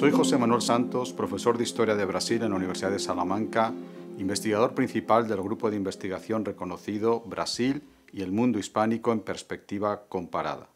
Soy José Manuel Santos, profesor de Historia de Brasil en la Universidad de Salamanca, investigador principal del grupo de investigación reconocido Brasil y el mundo hispánico en perspectiva comparada.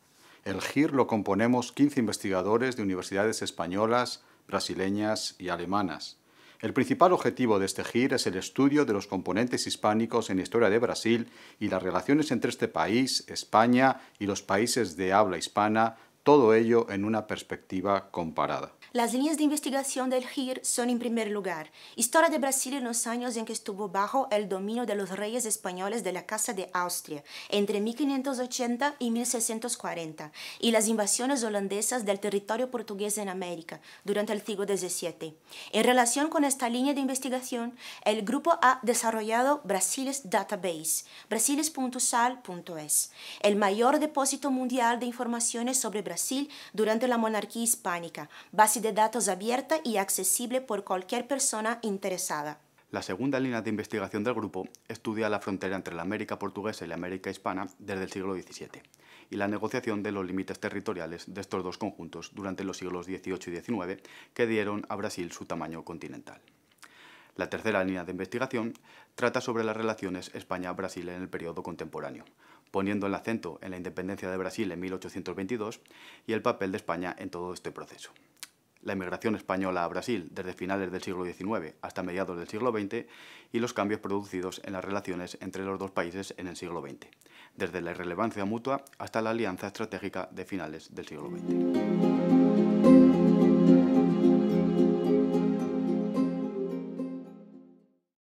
El GIR lo componemos 15 investigadores de universidades españolas, brasileñas y alemanas. El principal objetivo de este GIR es el estudio de los componentes hispánicos en la historia de Brasil y las relaciones entre este país, España y los países de habla hispana todo ello en una perspectiva comparada. Las líneas de investigación del GIR son, en primer lugar, historia de Brasil en los años en que estuvo bajo el dominio de los reyes españoles de la Casa de Austria, entre 1580 y 1640, y las invasiones holandesas del territorio portugués en América durante el siglo XVII. En relación con esta línea de investigación, el grupo ha desarrollado Brasiles Database, brasiles.sal.es, el mayor depósito mundial de informaciones sobre Brasil durante la monarquía hispánica, base de datos abierta y accesible por cualquier persona interesada. La segunda línea de investigación del grupo estudia la frontera entre la América portuguesa y la América hispana desde el siglo XVII y la negociación de los límites territoriales de estos dos conjuntos durante los siglos XVIII y XIX que dieron a Brasil su tamaño continental. La tercera línea de investigación trata sobre las relaciones España-Brasil en el periodo contemporáneo, poniendo el acento en la independencia de Brasil en 1822 y el papel de España en todo este proceso. La inmigración española a Brasil desde finales del siglo XIX hasta mediados del siglo XX y los cambios producidos en las relaciones entre los dos países en el siglo XX, desde la irrelevancia mutua hasta la alianza estratégica de finales del siglo XX.